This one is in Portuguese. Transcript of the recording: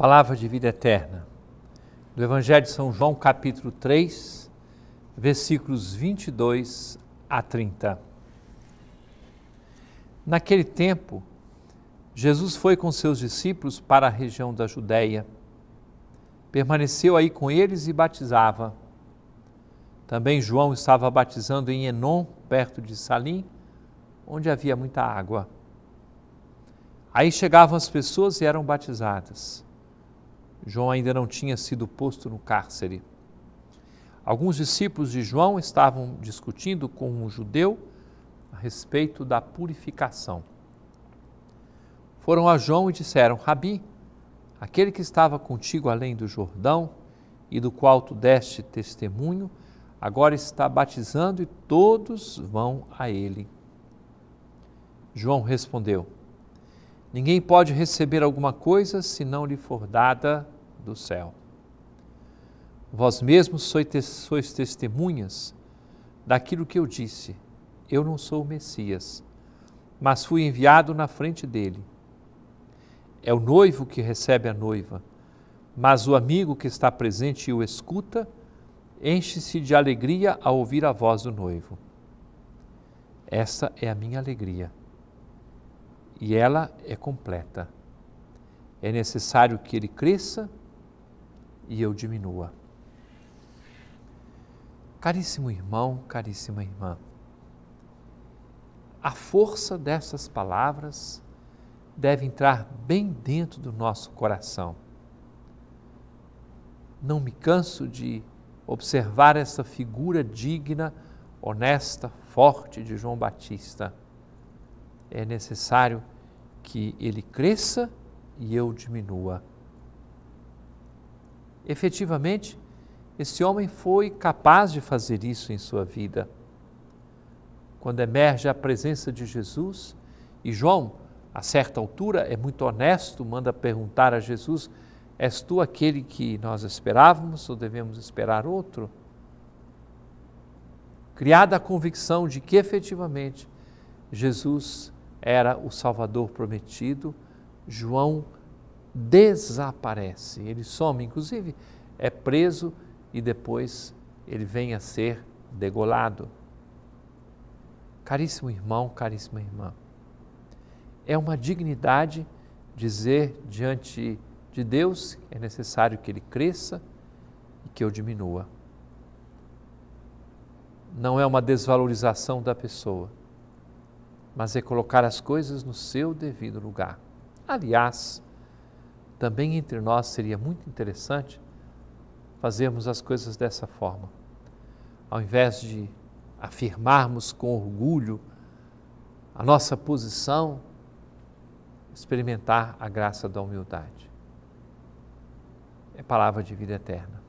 Palavra de vida eterna. Do Evangelho de São João, capítulo 3, versículos 22 a 30. Naquele tempo, Jesus foi com seus discípulos para a região da Judéia. Permaneceu aí com eles e batizava. Também João estava batizando em Enon, perto de Salim, onde havia muita água. Aí chegavam as pessoas e eram batizadas. João ainda não tinha sido posto no cárcere. Alguns discípulos de João estavam discutindo com um judeu a respeito da purificação. Foram a João e disseram: Rabi, aquele que estava contigo além do Jordão e do qual tu deste testemunho, agora está batizando e todos vão a ele. João respondeu: Ninguém pode receber alguma coisa se não lhe for dada do céu. Vós mesmos sois testemunhas daquilo que eu disse. Eu não sou o Messias, mas fui enviado na frente dele. É o noivo que recebe a noiva, mas o amigo que está presente e o escuta enche-se de alegria ao ouvir a voz do noivo. Essa é a minha alegria e ela é completa. É necessário que ele cresça e eu diminua. Caríssimo irmão, caríssima irmã, a força dessas palavras deve entrar bem dentro do nosso coração. Não me canso de observar essa figura digna, honesta, forte de João Batista é necessário que ele cresça e eu diminua. Efetivamente, esse homem foi capaz de fazer isso em sua vida. Quando emerge a presença de Jesus, e João, a certa altura, é muito honesto, manda perguntar a Jesus: És tu aquele que nós esperávamos ou devemos esperar outro? Criada a convicção de que efetivamente Jesus era o Salvador prometido, João desaparece, ele some, inclusive é preso e depois ele vem a ser degolado. Caríssimo irmão, caríssima irmã, é uma dignidade dizer diante de Deus que é necessário que ele cresça e que eu diminua. Não é uma desvalorização da pessoa mas é colocar as coisas no seu devido lugar. Aliás, também entre nós seria muito interessante fazermos as coisas dessa forma. Ao invés de afirmarmos com orgulho a nossa posição, experimentar a graça da humildade. É palavra de vida eterna.